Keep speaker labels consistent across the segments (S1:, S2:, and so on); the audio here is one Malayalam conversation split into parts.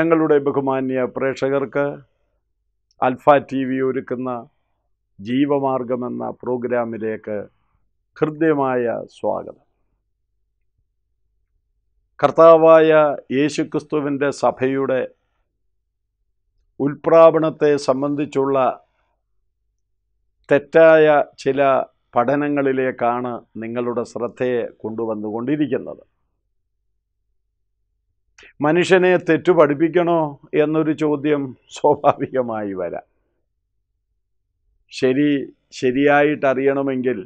S1: ഞങ്ങളുടെ ബഹുമാന്യ പ്രേക്ഷകർക്ക് അൽഫ ടി വി ഒരുക്കുന്ന ജീവമാർഗമെന്ന പ്രോഗ്രാമിലേക്ക് ഹൃദ്യമായ സ്വാഗതം കർത്താവായ യേശുക്രിസ്തുവിൻ്റെ സഭയുടെ ഉൽപ്രാപണത്തെ സംബന്ധിച്ചുള്ള തെറ്റായ ചില പഠനങ്ങളിലേക്കാണ് നിങ്ങളുടെ ശ്രദ്ധയെ കൊണ്ടുവന്നുകൊണ്ടിരിക്കുന്നത് മനുഷ്യനെ തെറ്റു പഠിപ്പിക്കണോ എന്നൊരു ചോദ്യം സ്വാഭാവികമായി വരാം ശരി ശരിയായിട്ടറിയണമെങ്കിൽ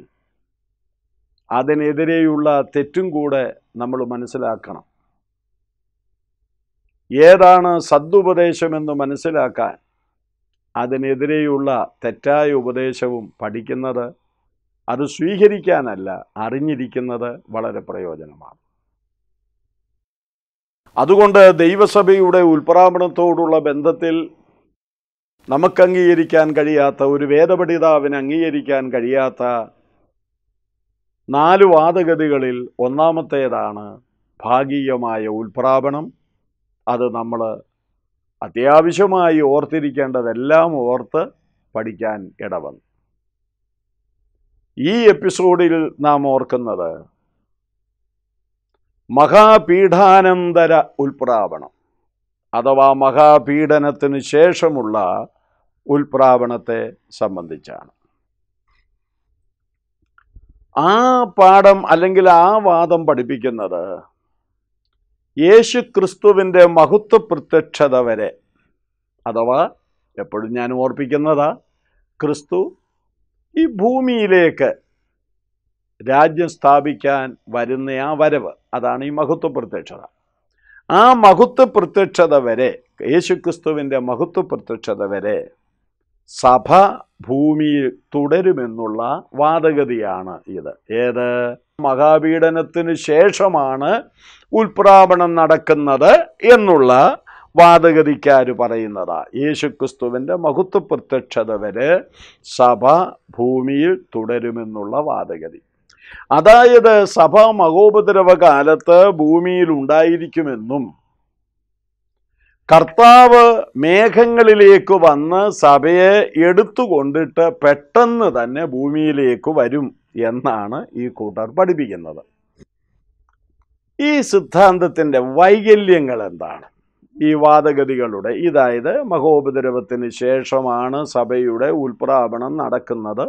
S1: അതിനെതിരെയുള്ള തെറ്റും കൂടെ നമ്മൾ മനസ്സിലാക്കണം ഏതാണ് സദുപദേശമെന്ന് മനസ്സിലാക്കാൻ അതിനെതിരെയുള്ള തെറ്റായ ഉപദേശവും പഠിക്കുന്നത് അത് സ്വീകരിക്കാനല്ല അറിഞ്ഞിരിക്കുന്നത് വളരെ പ്രയോജനമാണ് അതുകൊണ്ട് ദൈവസഭയുടെ ഉൽപ്രാപണത്തോടുള്ള ബന്ധത്തിൽ നമുക്ക് അംഗീകരിക്കാൻ കഴിയാത്ത ഒരു വേദപഠിതാവിന് അംഗീകരിക്കാൻ കഴിയാത്ത നാല് വാദഗതികളിൽ ഒന്നാമത്തേതാണ് ഭാഗീയമായ ഉൽപ്രാപണം അത് നമ്മൾ അത്യാവശ്യമായി ഓർത്തിരിക്കേണ്ടതെല്ലാം ഓർത്ത് പഠിക്കാൻ ഇടവന്നു ഈ എപ്പിസോഡിൽ നാം ഓർക്കുന്നത് മഹാപീഠാനന്തര ഉൽപ്രാവണം അഥവാ മഹാപീഡനത്തിന് ശേഷമുള്ള ഉൽപ്രാവണത്തെ സംബന്ധിച്ചാണ് ആ പാഠം അല്ലെങ്കിൽ ആ വാദം പഠിപ്പിക്കുന്നത് യേശു ക്രിസ്തുവിൻ്റെ മഹത്വ പ്രത്യക്ഷത വരെ അഥവാ എപ്പോഴും ഞാൻ ഓർപ്പിക്കുന്നതാ ക്രിസ്തു ഈ ഭൂമിയിലേക്ക് രാജ്യം സ്ഥാപിക്കാൻ വരുന്ന ആ വരവ് അതാണ് ഈ മഹത്വ പ്രത്യക്ഷത ആ മഹത്വ പ്രത്യക്ഷത വരെ യേശുക്രിസ്തുവിൻ്റെ മഹത്വ പ്രത്യക്ഷത വരെ സഭ ഭൂമിയിൽ തുടരുമെന്നുള്ള വാദഗതിയാണ് ഇത് ഏത് മഹാപീഡനത്തിന് ശേഷമാണ് ഉൽപ്രാപണം നടക്കുന്നത് എന്നുള്ള വാദഗതിക്കാർ പറയുന്നതാ യേശുക്രിസ്തുവിൻ്റെ മഹത്വ പ്രത്യക്ഷത വരെ സഭ ഭൂമിയിൽ തുടരുമെന്നുള്ള വാദഗതി അതായത് സഭാ മഹോപദ്രവ കാലത്ത് ഭൂമിയിൽ ഉണ്ടായിരിക്കുമെന്നും കർത്താവ് മേഘങ്ങളിലേക്ക് വന്ന് സഭയെ എടുത്തുകൊണ്ടിട്ട് പെട്ടെന്ന് തന്നെ ഭൂമിയിലേക്ക് വരും എന്നാണ് ഈ കൂട്ടർ പഠിപ്പിക്കുന്നത് ഈ സിദ്ധാന്തത്തിൻ്റെ വൈകല്യങ്ങൾ എന്താണ് ഈ വാദഗതികളുടെ ഇതായത് മഹോപദ്രവത്തിന് ശേഷമാണ് സഭയുടെ ഉൽപ്രാപണം നടക്കുന്നത്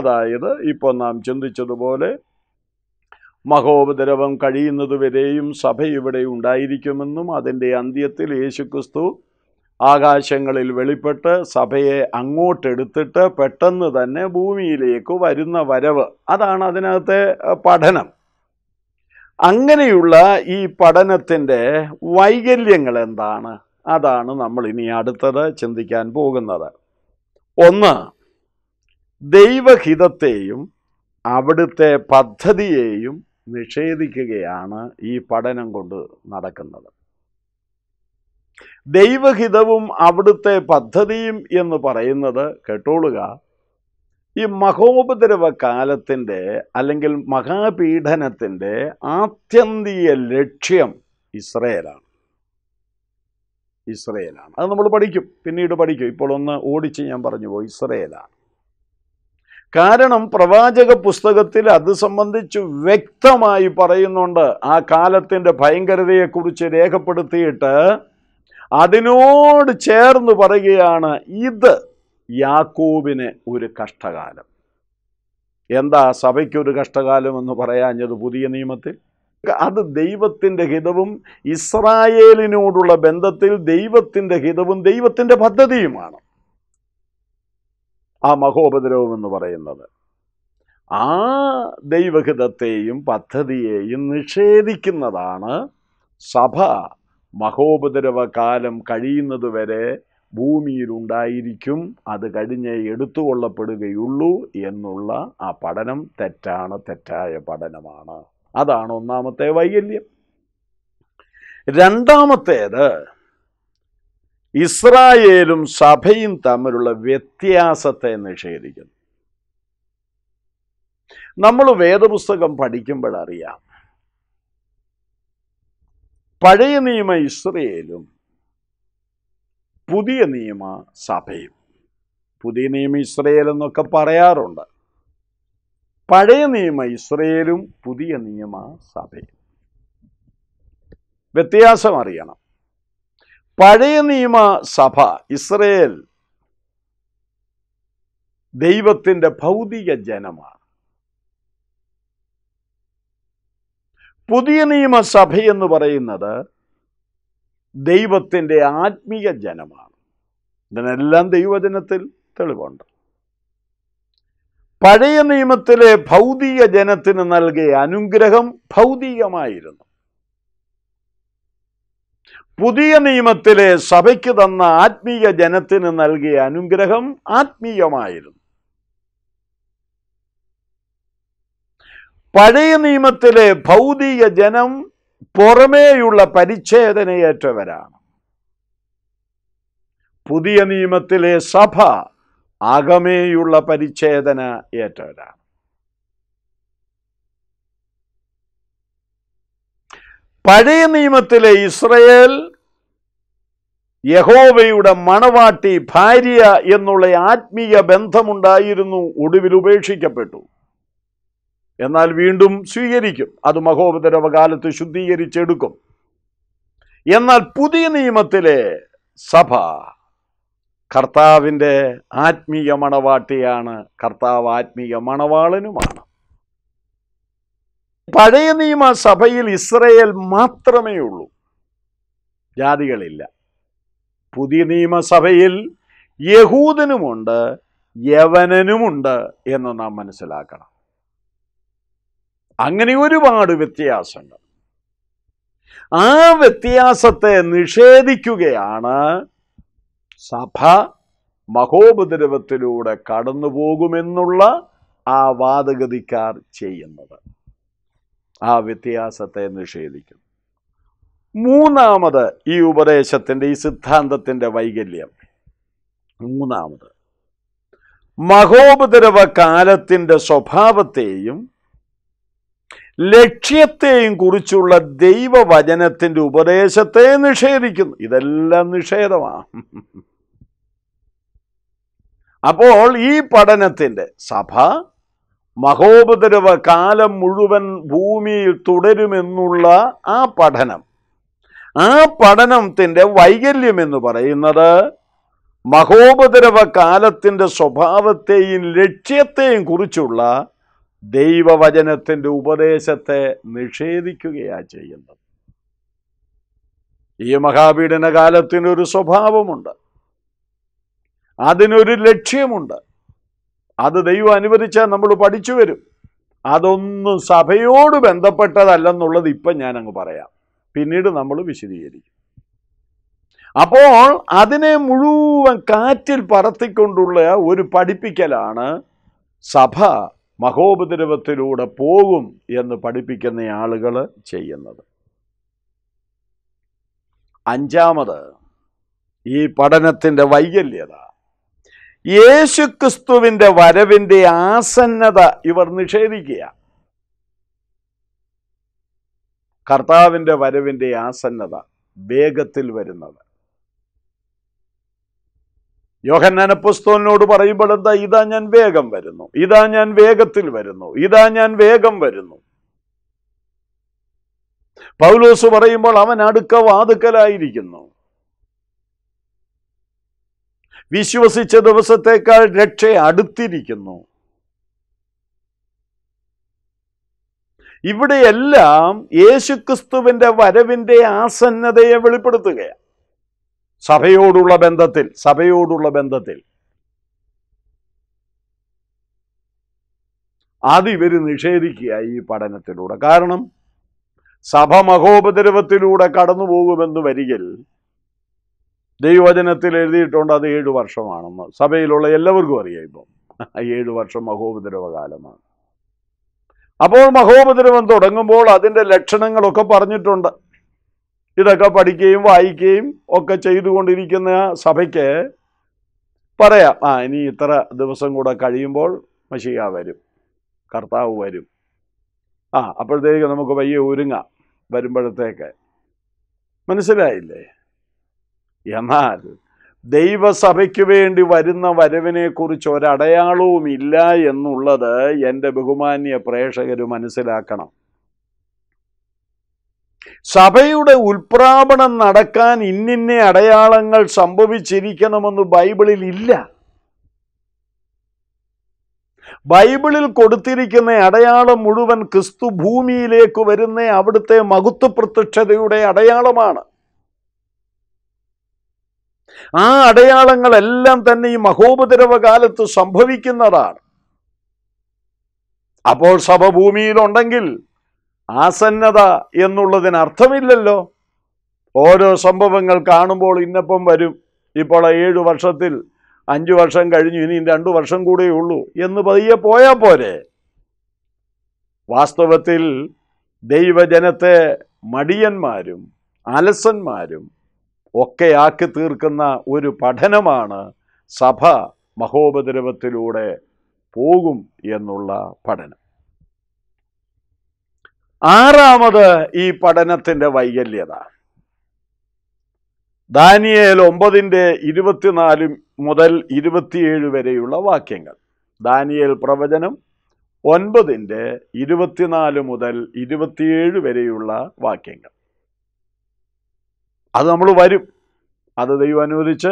S1: അതായത് ഇപ്പോൾ നാം ചിന്തിച്ചതുപോലെ മഹോപദ്രവം കഴിയുന്നതുവരെയും സഭ ഇവിടെ ഉണ്ടായിരിക്കുമെന്നും അതിൻ്റെ അന്ത്യത്തിൽ യേശുക്രിസ്തു ആകാശങ്ങളിൽ വെളിപ്പെട്ട് സഭയെ അങ്ങോട്ടെടുത്തിട്ട് പെട്ടെന്ന് തന്നെ ഭൂമിയിലേക്ക് വരുന്ന വരവ് അതാണ് അതിനകത്തെ പഠനം അങ്ങനെയുള്ള ഈ പഠനത്തിൻ്റെ വൈകല്യങ്ങൾ എന്താണ് അതാണ് നമ്മൾ ഇനി അടുത്തത് ചിന്തിക്കാൻ പോകുന്നത് ഒന്ന് ദൈവഹിതത്തെയും അവിടുത്തെ പദ്ധതിയെയും നിഷേധിക്കുകയാണ് ഈ പഠനം കൊണ്ട് നടക്കുന്നത് ദൈവഹിതവും അവിടുത്തെ പദ്ധതിയും എന്ന് പറയുന്നത് കേട്ടോളുക ഈ മഹോപദ്രവ കാലത്തിൻ്റെ അല്ലെങ്കിൽ മഹാപീഡനത്തിൻ്റെ ആത്യന്തിക ലക്ഷ്യം ഇസ്രയേലാണ് ഇസ്രയേലാണ് അത് നമ്മൾ പഠിക്കും പിന്നീട് പഠിക്കും ഇപ്പോൾ ഒന്ന് ഓടിച്ച് ഞാൻ പറഞ്ഞു പോയി ഇസ്രയേലാണ് കാരണം പ്രവാചക പുസ്തകത്തിൽ അത് സംബന്ധിച്ച് വ്യക്തമായി പറയുന്നുണ്ട് ആ കാലത്തിൻ്റെ ഭയങ്കരതയെക്കുറിച്ച് രേഖപ്പെടുത്തിയിട്ട് അതിനോട് ചേർന്ന് പറയുകയാണ് ഇത് യാക്കോബിന് ഒരു കഷ്ടകാലം എന്താ സഭയ്ക്കൊരു കഷ്ടകാലം എന്ന് പറയാഞ്ഞത് പുതിയ നിയമത്തിൽ അത് ദൈവത്തിൻ്റെ ഹിതവും ഇസ്രായേലിനോടുള്ള ബന്ധത്തിൽ ദൈവത്തിൻ്റെ ഹിതവും ദൈവത്തിൻ്റെ പദ്ധതിയുമാണ് ആ മഹോപദ്രവം എന്ന് പറയുന്നത് ആ ദൈവഹിതത്തെയും പദ്ധതിയെയും നിഷേധിക്കുന്നതാണ് സഭ മഹോപദ്രവകാലം കഴിയുന്നതുവരെ ഭൂമിയിലുണ്ടായിരിക്കും അത് കഴിഞ്ഞേ എടുത്തുകൊള്ളപ്പെടുകയുള്ളൂ എന്നുള്ള ആ പഠനം തെറ്റാണ് തെറ്റായ പഠനമാണ് അതാണ് ഒന്നാമത്തെ വൈകല്യം രണ്ടാമത്തേത് ഇസ്രായേലും സഭയും തമ്മിലുള്ള വ്യത്യാസത്തെ നിഷേധിക്കുന്നു നമ്മൾ വേദപുസ്തകം പഠിക്കുമ്പോഴറിയാം പഴയ നിയമ ഇസ്രയേലും പുതിയ നിയമ സഭയും പുതിയ നിയമ ഇസ്രയേൽ എന്നൊക്കെ പറയാറുണ്ട് പഴയ നിയമ ഇസ്രയേലും പുതിയ നിയമ സഭയും വ്യത്യാസം അറിയണം പഴയ നിയമ സഭ ഇസ്രയേൽ ദൈവത്തിൻ്റെ ഭൗതിക ജനമാണ് പുതിയ നിയമസഭ എന്ന് പറയുന്നത് ദൈവത്തിൻ്റെ ആത്മീയ ജനമാണ് ഇതിനെല്ലാം ദൈവജനത്തിൽ തെളിവുണ്ട് പഴയ നിയമത്തിലെ ഭൗതിക ജനത്തിന് നൽകിയ അനുഗ്രഹം ഭൗതികമായിരുന്നു പുതിയ നിയമത്തിലെ സഭയ്ക്ക് തന്ന ആത്മീയ ജനത്തിന് നൽകിയ അനുഗ്രഹം ആത്മീയമായിരുന്നു പഴയ നിയമത്തിലെ ഭൗതിക ജനം പുറമേയുള്ള പരിച്ഛേദനയേറ്റവരാണ് പുതിയ നിയമത്തിലെ സഭ അകമേയുള്ള പരിച്ഛേദന ഏറ്റവരാണ് പഴയ നിയമത്തിലെ ഇസ്രയേൽ യഹോവയുടെ മണവാട്ടി ഭാര്യ എന്നുള്ള ആത്മീയ ബന്ധമുണ്ടായിരുന്നു ഒടുവിൽ ഉപേക്ഷിക്കപ്പെട്ടു എന്നാൽ വീണ്ടും സ്വീകരിക്കും അത് മഹോപദ്രവകാലത്ത് ശുദ്ധീകരിച്ചെടുക്കും എന്നാൽ പുതിയ നിയമത്തിലെ സഭ കർത്താവിൻ്റെ ആത്മീയ മണവാട്ടിയാണ് കർത്താവ് ആത്മീയ മണവാളനുമാണ് പഴയ നിയമ സഭയിൽ ഇസ്രയേൽ മാത്രമേ ഉള്ളൂ ജാതികളില്ല പുതിയ നിയമസഭയിൽ യഹൂദനുമുണ്ട് യവനനുമുണ്ട് എന്ന് നാം മനസ്സിലാക്കണം അങ്ങനെ ഒരുപാട് വ്യത്യാസങ്ങൾ ആ വ്യത്യാസത്തെ നിഷേധിക്കുകയാണ് സഭ മഹോപദ്രവത്തിലൂടെ കടന്നു പോകുമെന്നുള്ള ആ വാദഗതിക്കാർ ചെയ്യുന്നത് ആ വ്യത്യാസത്തെ നിഷേധിക്കുന്നു മൂന്നാമത് ഈ ഉപദേശത്തിൻ്റെ ഈ സിദ്ധാന്തത്തിൻ്റെ വൈകല്യം മൂന്നാമത് മഹോപദ്രവ കാലത്തിൻ്റെ സ്വഭാവത്തെയും ലക്ഷ്യത്തെയും കുറിച്ചുള്ള ദൈവവചനത്തിൻ്റെ ഉപദേശത്തെ നിഷേധിക്കുന്നു ഇതെല്ലാം നിഷേധമാണ് അപ്പോൾ ഈ പഠനത്തിൻ്റെ സഭ മഹോപദ്രവ കാലം മുഴുവൻ ഭൂമിയിൽ തുടരുമെന്നുള്ള ആ പഠനം ആ പഠനത്തിൻ്റെ വൈകല്യം എന്ന് പറയുന്നത് മഹോപദ്രവ കാലത്തിൻ്റെ സ്വഭാവത്തെയും ലക്ഷ്യത്തെയും കുറിച്ചുള്ള ദൈവവചനത്തിൻ്റെ ഉപദേശത്തെ നിഷേധിക്കുകയാണ് ചെയ്യുന്നത് ഈ മഹാപീഡന കാലത്തിനൊരു സ്വഭാവമുണ്ട് അതിനൊരു ലക്ഷ്യമുണ്ട് അത് ദൈവം അനുവദിച്ചാൽ നമ്മൾ പഠിച്ചു വരും അതൊന്നും സഭയോട് ബന്ധപ്പെട്ടതല്ലെന്നുള്ളത് ഇപ്പം അങ്ങ് പറയാം പിന്നീട് നമ്മൾ വിശദീകരിക്കും അപ്പോൾ അതിനെ മുഴുവൻ കാറ്റിൽ പറത്തിക്കൊണ്ടുള്ള ഒരു പഠിപ്പിക്കലാണ് സഭ മഹോപദ്രവത്തിലൂടെ പോകും എന്ന് പഠിപ്പിക്കുന്ന ആളുകൾ ചെയ്യുന്നത് അഞ്ചാമത് ഈ പഠനത്തിൻ്റെ വൈകല്യത യേശുക്രിസ്തുവിൻ്റെ വരവിൻ്റെ ആസന്നത ഇവർ നിഷേധിക്കുക കർത്താവിൻ്റെ വരവിൻ്റെ ആസന്നത വേഗത്തിൽ വരുന്നത് യോഹന്നാന പുസ്തകനോട് പറയുമ്പോൾ എന്താ ഇതാ ഞാൻ വേഗം വരുന്നു ഇതാ ഞാൻ വേഗത്തിൽ വരുന്നു ഇതാ ഞാൻ വേഗം വരുന്നു പൗലോസ് പറയുമ്പോൾ അവൻ അടുക്ക വാതുക്കലായിരിക്കുന്നു വിശ്വസിച്ച ദിവസത്തേക്കാൾ രക്ഷ അടുത്തിരിക്കുന്നു ഇവിടെയെല്ലാം യേശുക്രിസ്തുവിന്റെ വരവിന്റെ ആസന്നതയെ വെളിപ്പെടുത്തുകയാണ് സഭയോടുള്ള ബന്ധത്തിൽ സഭയോടുള്ള ബന്ധത്തിൽ അത് ഇവർ നിഷേധിക്കുക ഈ പഠനത്തിലൂടെ കാരണം സഭ മഹോപദ്രവത്തിലൂടെ കടന്നു പോകുമെന്ന് വരികയിൽ ദൈവചനത്തിൽ എഴുതിയിട്ടുണ്ട് അത് ഏഴു വർഷമാണെന്ന് സഭയിലുള്ള എല്ലാവർക്കും അറിയാം ഇപ്പം ഏഴു വർഷം മഹോപദ്രവകാലമാണ് അപ്പോൾ മഹോപദ്രവം തുടങ്ങുമ്പോൾ അതിൻ്റെ ലക്ഷണങ്ങളൊക്കെ പറഞ്ഞിട്ടുണ്ട് ഇതൊക്കെ പഠിക്കുകയും വായിക്കുകയും ഒക്കെ ചെയ്തുകൊണ്ടിരിക്കുന്ന സഭയ്ക്ക് പറയാം ആ ഇനി ഇത്ര ദിവസം കൂടെ കഴിയുമ്പോൾ മഷിക വരും കർത്താവ് വരും ആ അപ്പോഴത്തേക്ക് നമുക്ക് പയ്യെ ഒരുങ്ങാം വരുമ്പോഴത്തേക്ക് മനസ്സിലായില്ലേ എന്നാൽ ദൈവസഭയ്ക്ക് വേണ്ടി വരുന്ന വരവിനെക്കുറിച്ച് ഒരടയാളവും ഇല്ല എന്നുള്ളത് എൻ്റെ ബഹുമാന്യ പ്രേക്ഷകർ മനസ്സിലാക്കണം സഭയുടെ ഉൽപ്രാപണം നടക്കാൻ ഇന്നിന്ന അടയാളങ്ങൾ സംഭവിച്ചിരിക്കണമെന്ന് ബൈബിളിൽ ഇല്ല ബൈബിളിൽ കൊടുത്തിരിക്കുന്ന അടയാളം മുഴുവൻ ക്രിസ്തു ഭൂമിയിലേക്ക് വരുന്ന അവിടുത്തെ മകുത്വ പ്രത്യക്ഷതയുടെ അടയാളമാണ് ആ അടയാളങ്ങളെല്ലാം തന്നെ ഈ മഹോപദ്രവ കാലത്ത് സംഭവിക്കുന്നതാണ് അപ്പോൾ സഭഭൂമിയിലുണ്ടെങ്കിൽ ഭൂമിയിലുണ്ടെങ്കിൽ ആസന്നത എന്നുള്ളതിന് അർത്ഥമില്ലല്ലോ ഓരോ സംഭവങ്ങൾ കാണുമ്പോൾ ഇന്നപ്പം വരും ഇപ്പോൾ ഏഴു വർഷത്തിൽ അഞ്ചു വർഷം കഴിഞ്ഞു ഇനി രണ്ടു വർഷം കൂടെ ഉള്ളൂ എന്ന് പതിയെ പോയാൽ പോരെ വാസ്തവത്തിൽ ദൈവജനത്തെ മടിയന്മാരും അലസന്മാരും ഒക്കെയാക്കി തീർക്കുന്ന ഒരു പഠനമാണ് സഭ മഹോപദ്രവത്തിലൂടെ പോകും എന്നുള്ള പഠനം ആറാമത് ഈ പഠനത്തിൻ്റെ വൈകല്യത ദാനിയേൽ ഒമ്പതിൻ്റെ ഇരുപത്തിനാല് മുതൽ ഇരുപത്തിയേഴ് വരെയുള്ള വാക്യങ്ങൾ ദാനിയേൽ പ്രവചനം ഒൻപതിൻ്റെ ഇരുപത്തിനാല് മുതൽ ഇരുപത്തിയേഴ് വരെയുള്ള വാക്യങ്ങൾ അത് നമ്മൾ വരും അത് ദൈവം അനുവദിച്ച്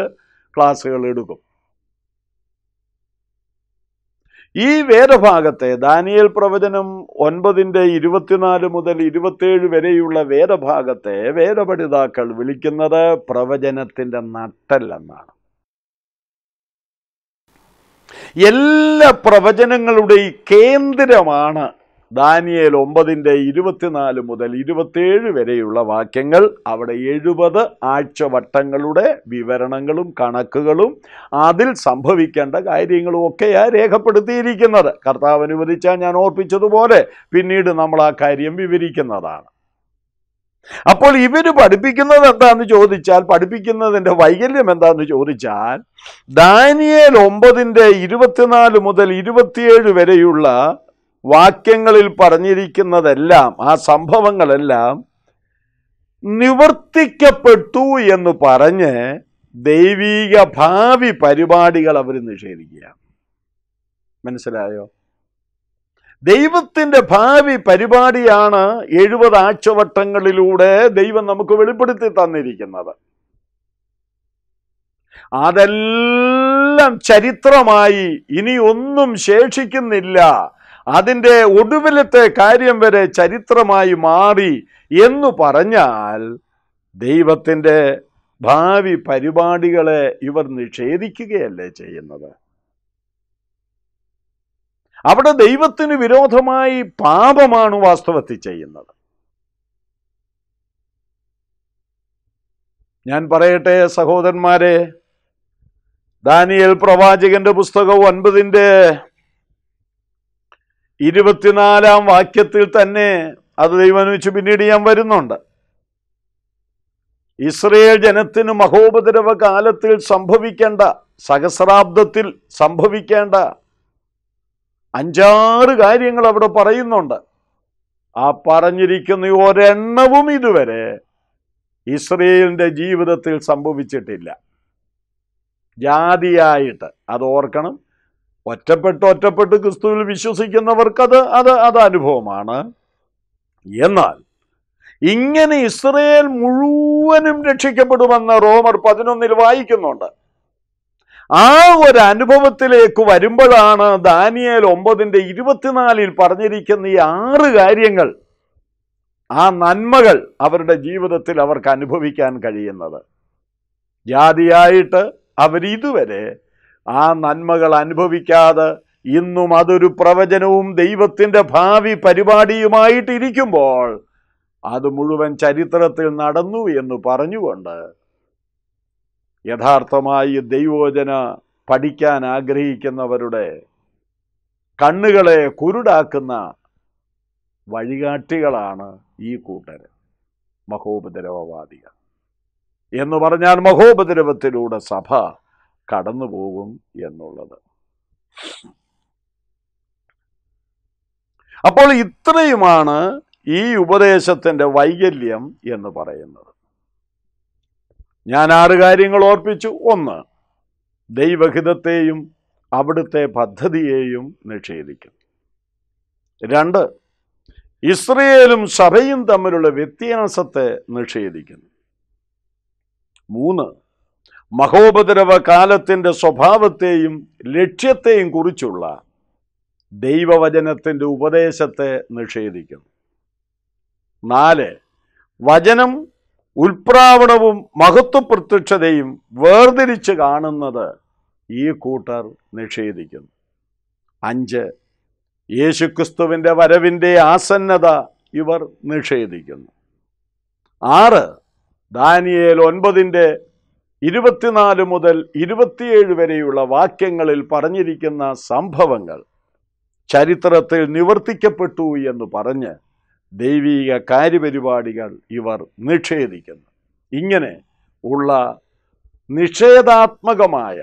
S1: ക്ലാസ്സുകൾ എടുക്കും ഈ വേദഭാഗത്തെ ദാനിയൽ പ്രവചനം ഒൻപതിൻ്റെ ഇരുപത്തിനാല് മുതൽ ഇരുപത്തേഴ് വരെയുള്ള വേദഭാഗത്തെ വേദപഠിതാക്കൾ വിളിക്കുന്നത് പ്രവചനത്തിൻ്റെ നട്ടല്ലെന്നാണ് എല്ലാ പ്രവചനങ്ങളുടെയും കേന്ദ്രമാണ് ദാനിയേൽ ഒമ്പതിൻ്റെ ഇരുപത്തിനാല് മുതൽ ഇരുപത്തേഴ് വരെയുള്ള വാക്യങ്ങൾ അവിടെ എഴുപത് ആഴ്ചവട്ടങ്ങളുടെ വിവരണങ്ങളും കണക്കുകളും അതിൽ സംഭവിക്കേണ്ട കാര്യങ്ങളും ഒക്കെയാണ് രേഖപ്പെടുത്തിയിരിക്കുന്നത് കർത്താവ് അനുവദിച്ചാൽ ഞാൻ ഓർപ്പിച്ചതുപോലെ പിന്നീട് നമ്മൾ ആ കാര്യം വിവരിക്കുന്നതാണ് അപ്പോൾ ഇവർ പഠിപ്പിക്കുന്നത് എന്താന്ന് ചോദിച്ചാൽ പഠിപ്പിക്കുന്നതിൻ്റെ വൈകല്യം എന്താന്ന് ചോദിച്ചാൽ ദാനിയേൽ ഒമ്പതിൻ്റെ ഇരുപത്തിനാല് മുതൽ ഇരുപത്തിയേഴ് വരെയുള്ള വാക്യങ്ങളിൽ പറഞ്ഞിരിക്കുന്നതെല്ലാം ആ സംഭവങ്ങളെല്ലാം നിവർത്തിക്കപ്പെട്ടു എന്ന് പറഞ്ഞ് ദൈവീക ഭാവി പരിപാടികൾ അവർ നിഷേധിക്കുക മനസ്സിലായോ ദൈവത്തിൻ്റെ ഭാവി പരിപാടിയാണ് എഴുപത് ആഴ്ചവട്ടങ്ങളിലൂടെ ദൈവം നമുക്ക് വെളിപ്പെടുത്തി തന്നിരിക്കുന്നത് അതെല്ലാം ചരിത്രമായി ഇനി ഒന്നും ശേഷിക്കുന്നില്ല അതിൻ്റെ ഒടുവിലത്തെ കാര്യം വരെ ചരിത്രമായി മാറി എന്നു പറഞ്ഞാൽ ദൈവത്തിൻ്റെ ഭാവി പരിപാടികളെ ഇവർ നിഷേധിക്കുകയല്ലേ ചെയ്യുന്നത് അവിടെ ദൈവത്തിന് വിരോധമായി പാപമാണ് വാസ്തവത്തിൽ ചെയ്യുന്നത് ഞാൻ പറയട്ടെ സഹോദരന്മാരെ ദാനിയൽ പ്രവാചകന്റെ പുസ്തകവും ഒൻപതിൻ്റെ ഇരുപത്തിനാലാം വാക്യത്തിൽ തന്നെ അത് വെച്ച് പിന്നീട് ഞാൻ വരുന്നുണ്ട് ഇസ്രയേൽ ജനത്തിന് മഹോപദ്രവ കാലത്തിൽ സംഭവിക്കേണ്ട സഹസ്രാബ്ദത്തിൽ സംഭവിക്കേണ്ട അഞ്ചാറ് കാര്യങ്ങൾ അവിടെ പറയുന്നുണ്ട് ആ പറഞ്ഞിരിക്കുന്ന ഒരെണ്ണവും ഇതുവരെ ഇസ്രയേലിൻ്റെ ജീവിതത്തിൽ സംഭവിച്ചിട്ടില്ല ജാതിയായിട്ട് അത് ഓർക്കണം ഒറ്റപ്പെട്ട് ഒറ്റപ്പെട്ട് ക്രിസ്തുവിൽ വിശ്വസിക്കുന്നവർക്കത് അത് അത് അനുഭവമാണ് എന്നാൽ ഇങ്ങനെ ഇസ്രയേൽ മുഴുവനും രക്ഷിക്കപ്പെടുമെന്ന് റോമർ പതിനൊന്നിൽ വായിക്കുന്നുണ്ട് ആ ഒരു അനുഭവത്തിലേക്ക് വരുമ്പോഴാണ് ദാനിയേൽ ഒമ്പതിൻ്റെ ഇരുപത്തിനാലിൽ പറഞ്ഞിരിക്കുന്ന ഈ ആറ് കാര്യങ്ങൾ ആ നന്മകൾ അവരുടെ ജീവിതത്തിൽ അവർക്ക് അനുഭവിക്കാൻ കഴിയുന്നത് ജാതിയായിട്ട് അവരിതുവരെ ആ നന്മകൾ അനുഭവിക്കാതെ ഇന്നും അതൊരു പ്രവചനവും ദൈവത്തിൻ്റെ ഭാവി പരിപാടിയുമായിട്ടിരിക്കുമ്പോൾ അത് മുഴുവൻ ചരിത്രത്തിൽ നടന്നു എന്ന് പറഞ്ഞുകൊണ്ട് യഥാർത്ഥമായി ദൈവോചന പഠിക്കാൻ ആഗ്രഹിക്കുന്നവരുടെ കണ്ണുകളെ കുരുടാക്കുന്ന വഴികാട്ടികളാണ് ഈ കൂട്ടർ മഹോപദ്രവവാദികൾ എന്ന് പറഞ്ഞാൽ മഹോപദ്രവത്തിലൂടെ സഭ കടന്നു പോകും എന്നുള്ളത് അപ്പോൾ ഇത്രയുമാണ് ഈ ഉപദേശത്തിൻ്റെ വൈകല്യം എന്ന് പറയുന്നത് ഞാൻ ആറ് കാര്യങ്ങൾ ഓർപ്പിച്ചു ഒന്ന് ദൈവഹിതത്തെയും അവിടുത്തെ പദ്ധതിയെയും നിഷേധിക്കുന്നു രണ്ട് ഇസ്രയേലും സഭയും തമ്മിലുള്ള വ്യത്യാസത്തെ നിഷേധിക്കുന്നു മൂന്ന് മഹോപദ്രവ കാലത്തിൻ്റെ സ്വഭാവത്തെയും ലക്ഷ്യത്തെയും കുറിച്ചുള്ള ദൈവവചനത്തിൻ്റെ ഉപദേശത്തെ നിഷേധിക്കുന്നു നാല് വചനം ഉൽപ്രാവണവും മഹത്വപ്രത്യക്ഷതയും വേർതിരിച്ച് കാണുന്നത് ഈ കൂട്ടർ നിഷേധിക്കുന്നു അഞ്ച് യേശുക്രിസ്തുവിൻ്റെ വരവിൻ്റെ ആസന്നത ഇവർ നിഷേധിക്കുന്നു ആറ് ദാനിയേൽ ഒൻപതിൻ്റെ ഇരുപത്തിനാല് മുതൽ ഇരുപത്തിയേഴ് വരെയുള്ള വാക്യങ്ങളിൽ പറഞ്ഞിരിക്കുന്ന സംഭവങ്ങൾ ചരിത്രത്തിൽ നിവർത്തിക്കപ്പെട്ടു എന്ന് പറഞ്ഞ് ദൈവീക കാര്യപരിപാടികൾ ഇവർ നിഷേധിക്കുന്നു ഇങ്ങനെ ഉള്ള നിഷേധാത്മകമായ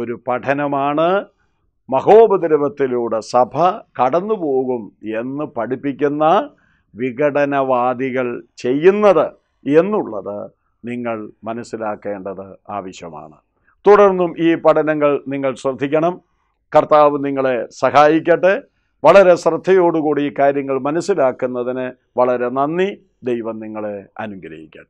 S1: ഒരു പഠനമാണ് മഹോപദ്രവത്തിലൂടെ സഭ കടന്നുപോകും എന്ന് പഠിപ്പിക്കുന്ന വിഘടനവാദികൾ ചെയ്യുന്നത് എന്നുള്ളത് നിങ്ങൾ മനസ്സിലാക്കേണ്ടത് ആവശ്യമാണ് തുടർന്നും ഈ പഠനങ്ങൾ നിങ്ങൾ ശ്രദ്ധിക്കണം കർത്താവ് നിങ്ങളെ സഹായിക്കട്ടെ വളരെ ശ്രദ്ധയോടുകൂടി ഈ കാര്യങ്ങൾ മനസ്സിലാക്കുന്നതിന് വളരെ നന്ദി ദൈവം നിങ്ങളെ അനുഗ്രഹിക്കട്ടെ